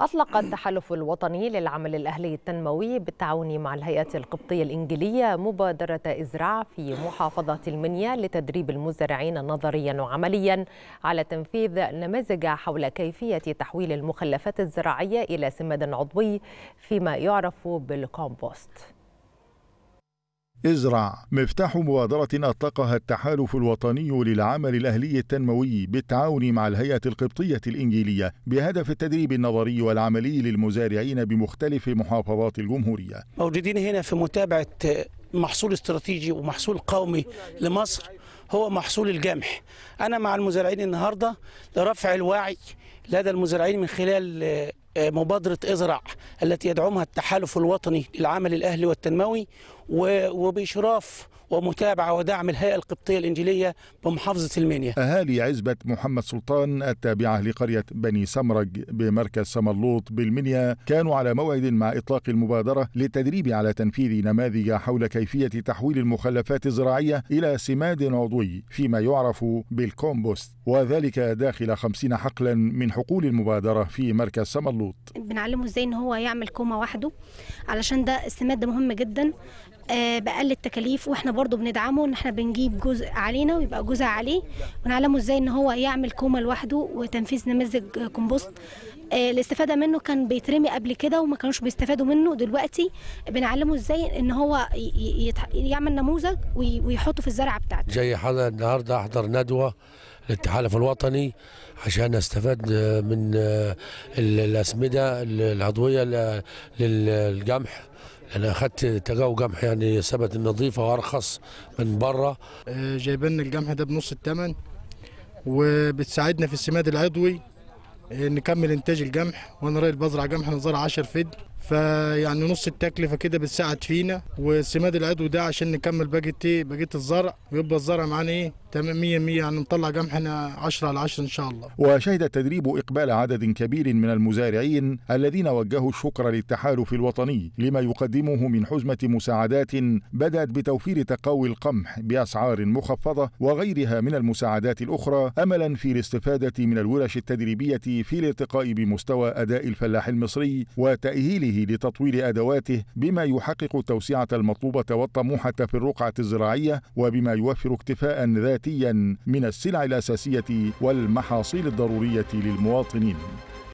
أطلق التحالف الوطني للعمل الأهلي التنموي بالتعاون مع الهيئة القبطية الإنجليزية مبادرة إزراع في محافظة المنيا لتدريب المزارعين نظريا وعمليا على تنفيذ نماذج حول كيفية تحويل المخلفات الزراعية إلى سماد عضوي فيما يعرف بالكومبوست ازرع مفتاح مبادرة أطلقها التحالف الوطني للعمل الأهلي التنموي بالتعاون مع الهيئة القبطية الإنجيلية بهدف التدريب النظري والعملي للمزارعين بمختلف محافظات الجمهورية موجودين هنا في متابعة محصول استراتيجي ومحصول قومي لمصر هو محصول الجمح أنا مع المزارعين النهاردة لرفع الوعي لدى المزارعين من خلال آه، مبادرة ازرع التي يدعمها التحالف الوطني للعمل الأهلي والتنموي وبإشراف ومتابعة ودعم الهيئة القبطية الإنجيلية بمحافظة المنيا أهالي عزبة محمد سلطان التابعة لقرية بني سمرج بمركز سملوط بالمنيا كانوا على موعد مع إطلاق المبادرة للتدريب على تنفيذ نماذج حول كيفية تحويل المخلفات الزراعية إلى سماد عضوي فيما يعرف بالكومبوست وذلك داخل خمسين حقلا من حقول المبادرة في مركز سملوط بنعلمه ازاي ان هو يعمل كومة وحده علشان ده السماد ده مهم جدا آه، باقل التكاليف واحنا برضو بندعمه ان احنا بنجيب جزء علينا ويبقى جزء عليه ونعلمه ازاي ان هو يعمل كومه لوحده وتنفيذ نماذج آه، كومبوست آه، الاستفاده منه كان بيترمي قبل كده وما كانوش بيستفادوا منه دلوقتي بنعلمه ازاي ان هو يعمل نموذج ويحطه في الزرعه بتاعته جاي حضر النهارده احضر ندوه للتحالف الوطني عشان استفاد من الاسمده العضويه للقمح. انا اخذت تجاو قمح يعني ثبت النظيفه وارخص من بره آه، جايبين القمح ده بنص الثمن وبتساعدنا في السماد العضوي آه، نكمل انتاج القمح وانا راجل بزرع قمح نزرع 10 فدل فيعني نص التكلفة كده بتساعد فينا والسماد العضوي ده عشان نكمل باقي ايه باقي الزرع ويبقى الزرع معانا ايه تمام 100 100 يعني نطلع جمحنا 10 على 10 ان شاء الله. وشهد التدريب اقبال عدد كبير من المزارعين الذين وجهوا الشكر للتحالف الوطني لما يقدمه من حزمة مساعدات بدأت بتوفير تقاوي القمح بأسعار مخفضة وغيرها من المساعدات الأخرى أملا في الاستفادة من الورش التدريبية في الارتقاء بمستوى أداء الفلاح المصري وتأهيله جهده لتطوير أدواته بما يحقق التوسعة المطلوبة والطموحة في الرقعة الزراعية وبما يوفر اكتفاء ذاتيا من السلع الأساسية والمحاصيل الضرورية للمواطنين